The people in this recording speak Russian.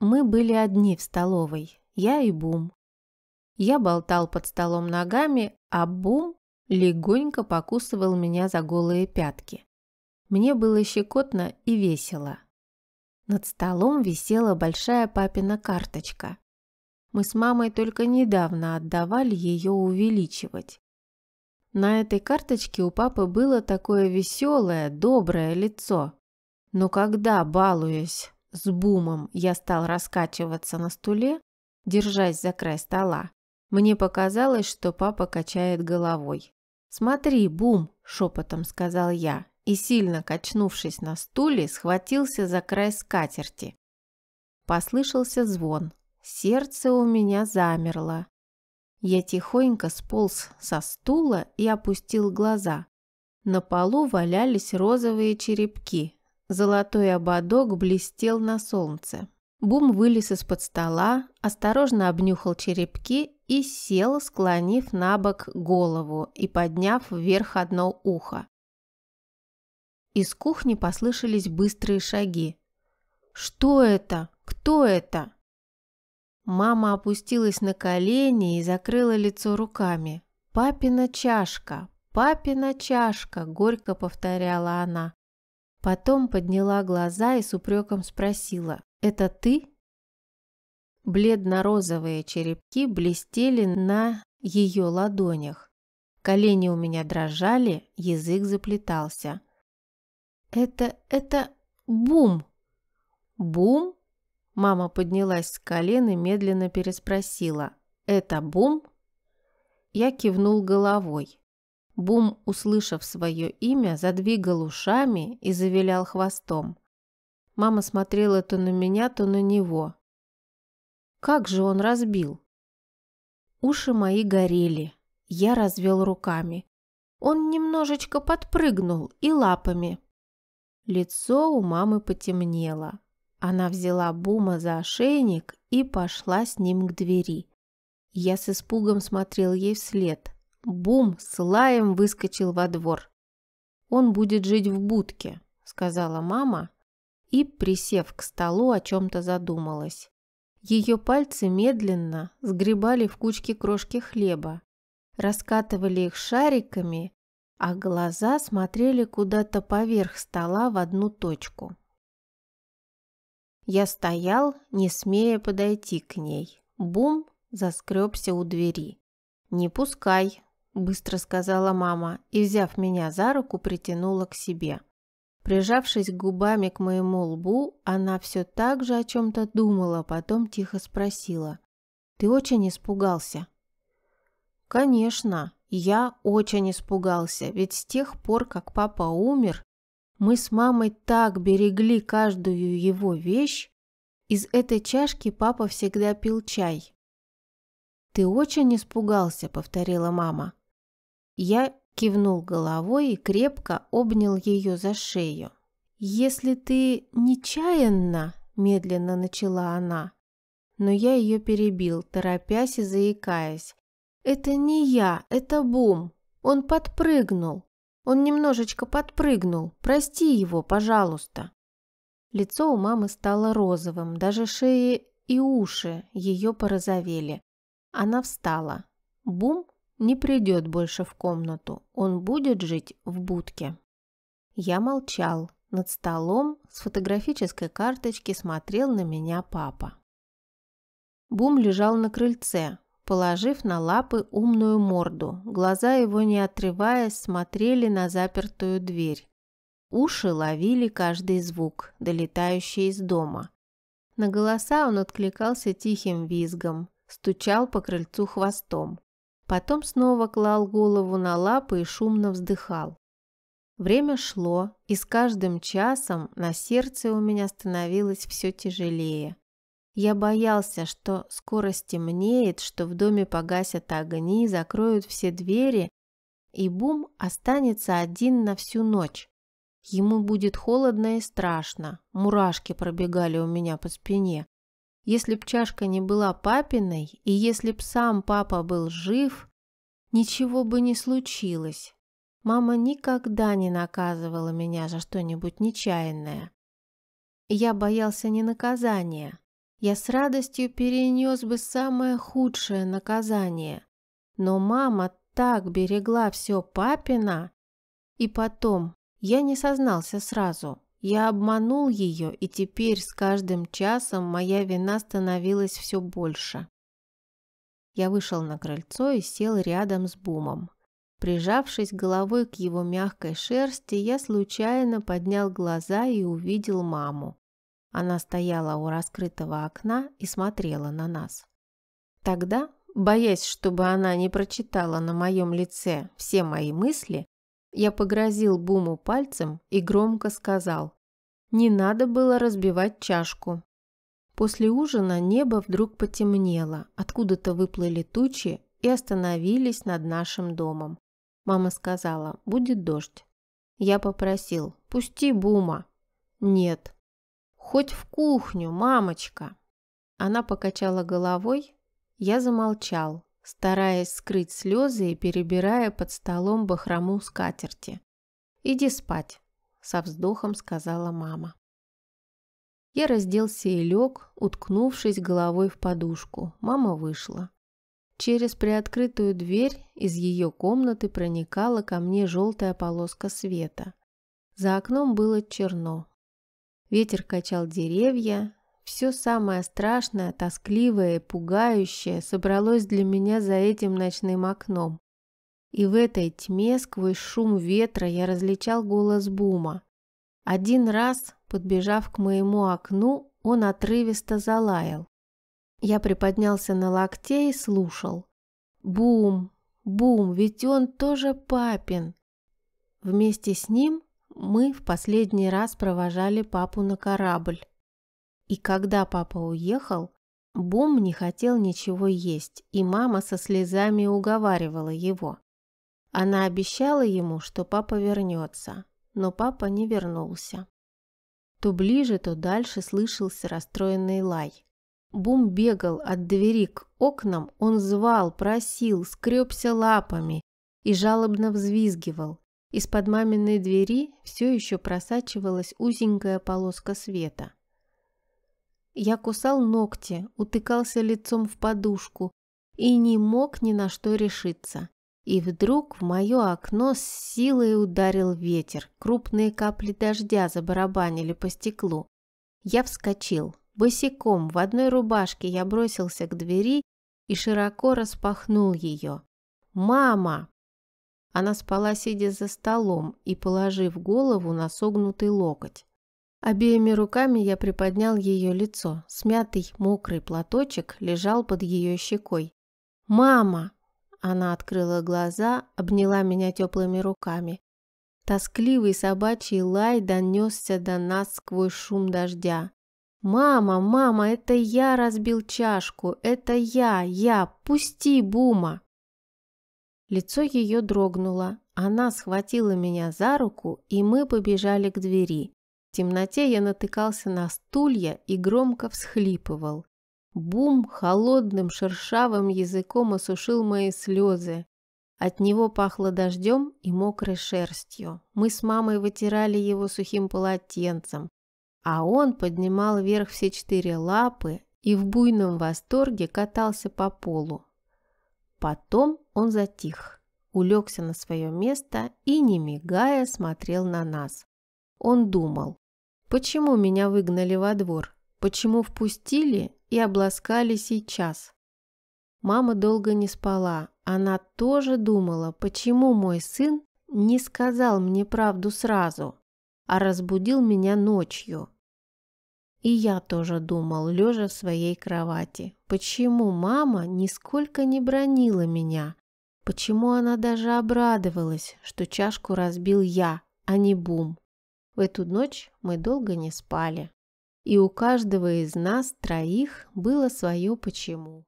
Мы были одни в столовой, я и Бум. Я болтал под столом ногами, а Бум легонько покусывал меня за голые пятки. Мне было щекотно и весело. Над столом висела большая папина карточка. Мы с мамой только недавно отдавали ее увеличивать. На этой карточке у папы было такое веселое, доброе лицо. Но когда, балуясь, с бумом я стал раскачиваться на стуле, держась за край стола. Мне показалось, что папа качает головой. «Смотри, бум!» – шепотом сказал я, и, сильно качнувшись на стуле, схватился за край скатерти. Послышался звон. Сердце у меня замерло. Я тихонько сполз со стула и опустил глаза. На полу валялись розовые черепки, Золотой ободок блестел на солнце. Бум вылез из-под стола, осторожно обнюхал черепки и сел, склонив на бок голову и подняв вверх одно ухо. Из кухни послышались быстрые шаги. «Что это? Кто это?» Мама опустилась на колени и закрыла лицо руками. «Папина чашка! Папина чашка!» – горько повторяла она. Потом подняла глаза и с упреком спросила «Это ты?» Бледно-розовые черепки блестели на ее ладонях. Колени у меня дрожали, язык заплетался. «Это... это... бум!» «Бум?» Мама поднялась с колен и медленно переспросила. «Это бум?» Я кивнул головой. Бум, услышав свое имя, задвигал ушами и завилял хвостом. Мама смотрела то на меня, то на него. Как же он разбил? Уши мои горели. Я развел руками. Он немножечко подпрыгнул и лапами. Лицо у мамы потемнело. Она взяла Бума за ошейник и пошла с ним к двери. Я с испугом смотрел ей вслед – Бум с лаем выскочил во двор. «Он будет жить в будке», — сказала мама, и, присев к столу, о чем-то задумалась. Ее пальцы медленно сгребали в кучки крошки хлеба, раскатывали их шариками, а глаза смотрели куда-то поверх стола в одну точку. Я стоял, не смея подойти к ней. Бум заскребся у двери. «Не пускай», быстро сказала мама и, взяв меня за руку, притянула к себе. Прижавшись губами к моему лбу, она все так же о чем-то думала, потом тихо спросила. «Ты очень испугался?» «Конечно, я очень испугался, ведь с тех пор, как папа умер, мы с мамой так берегли каждую его вещь. Из этой чашки папа всегда пил чай». «Ты очень испугался», — повторила мама. Я кивнул головой и крепко обнял ее за шею. «Если ты нечаянно...» – медленно начала она. Но я ее перебил, торопясь и заикаясь. «Это не я, это Бум. Он подпрыгнул. Он немножечко подпрыгнул. Прости его, пожалуйста». Лицо у мамы стало розовым, даже шеи и уши ее порозовели. Она встала. Бум не придет больше в комнату, он будет жить в будке. Я молчал. Над столом с фотографической карточки смотрел на меня папа. Бум лежал на крыльце, положив на лапы умную морду. Глаза его, не отрываясь, смотрели на запертую дверь. Уши ловили каждый звук, долетающий из дома. На голоса он откликался тихим визгом, стучал по крыльцу хвостом. Потом снова клал голову на лапы и шумно вздыхал. Время шло, и с каждым часом на сердце у меня становилось все тяжелее. Я боялся, что скоро стемнеет, что в доме погасят огни, закроют все двери, и Бум останется один на всю ночь. Ему будет холодно и страшно. Мурашки пробегали у меня по спине. Если б чашка не была папиной, и если б сам папа был жив, ничего бы не случилось. Мама никогда не наказывала меня за что-нибудь нечаянное. Я боялся не наказания. Я с радостью перенес бы самое худшее наказание. Но мама так берегла все папина. И потом, я не сознался сразу. Я обманул ее, и теперь с каждым часом моя вина становилась все больше. Я вышел на крыльцо и сел рядом с Бумом. Прижавшись головой к его мягкой шерсти, я случайно поднял глаза и увидел маму. Она стояла у раскрытого окна и смотрела на нас. Тогда, боясь, чтобы она не прочитала на моем лице все мои мысли, я погрозил Буму пальцем и громко сказал. Не надо было разбивать чашку. После ужина небо вдруг потемнело, откуда-то выплыли тучи и остановились над нашим домом. Мама сказала, будет дождь. Я попросил, пусти Бума. Нет. Хоть в кухню, мамочка. Она покачала головой. Я замолчал, стараясь скрыть слезы и перебирая под столом бахрому скатерти. «Иди спать», – со вздохом сказала мама. Я разделся и лег, уткнувшись головой в подушку. Мама вышла. Через приоткрытую дверь из ее комнаты проникала ко мне желтая полоска света. За окном было черно. Ветер качал деревья, все самое страшное, тоскливое и пугающее собралось для меня за этим ночным окном. И в этой тьме сквозь шум ветра я различал голос Бума. Один раз, подбежав к моему окну, он отрывисто залаял. Я приподнялся на локте и слушал. Бум, бум, ведь он тоже папин. Вместе с ним мы в последний раз провожали папу на корабль. И когда папа уехал, Бум не хотел ничего есть, и мама со слезами уговаривала его. Она обещала ему, что папа вернется, но папа не вернулся. То ближе, то дальше слышался расстроенный лай. Бум бегал от двери к окнам, он звал, просил, скребся лапами и жалобно взвизгивал. Из-под маминой двери все еще просачивалась узенькая полоска света. Я кусал ногти, утыкался лицом в подушку и не мог ни на что решиться. И вдруг в мое окно с силой ударил ветер, крупные капли дождя забарабанили по стеклу. Я вскочил, босиком, в одной рубашке я бросился к двери и широко распахнул ее. «Мама!» Она спала, сидя за столом и положив голову на согнутый локоть. Обеими руками я приподнял ее лицо. Смятый, мокрый платочек лежал под ее щекой. «Мама!» Она открыла глаза, обняла меня теплыми руками. Тоскливый собачий лай донесся до нас сквозь шум дождя. «Мама, мама, это я разбил чашку! Это я, я! Пусти, Бума!» Лицо ее дрогнуло. Она схватила меня за руку, и мы побежали к двери. В темноте я натыкался на стулья и громко всхлипывал. Бум холодным шершавым языком осушил мои слезы. От него пахло дождем и мокрой шерстью. Мы с мамой вытирали его сухим полотенцем, а он поднимал вверх все четыре лапы и в буйном восторге катался по полу. Потом он затих, улегся на свое место и, не мигая, смотрел на нас. Он думал. Почему меня выгнали во двор? Почему впустили и обласкали сейчас? Мама долго не спала. Она тоже думала, почему мой сын не сказал мне правду сразу, а разбудил меня ночью. И я тоже думал, лежа в своей кровати, почему мама нисколько не бронила меня, почему она даже обрадовалась, что чашку разбил я, а не Бум. В эту ночь мы долго не спали. И у каждого из нас троих было свое почему.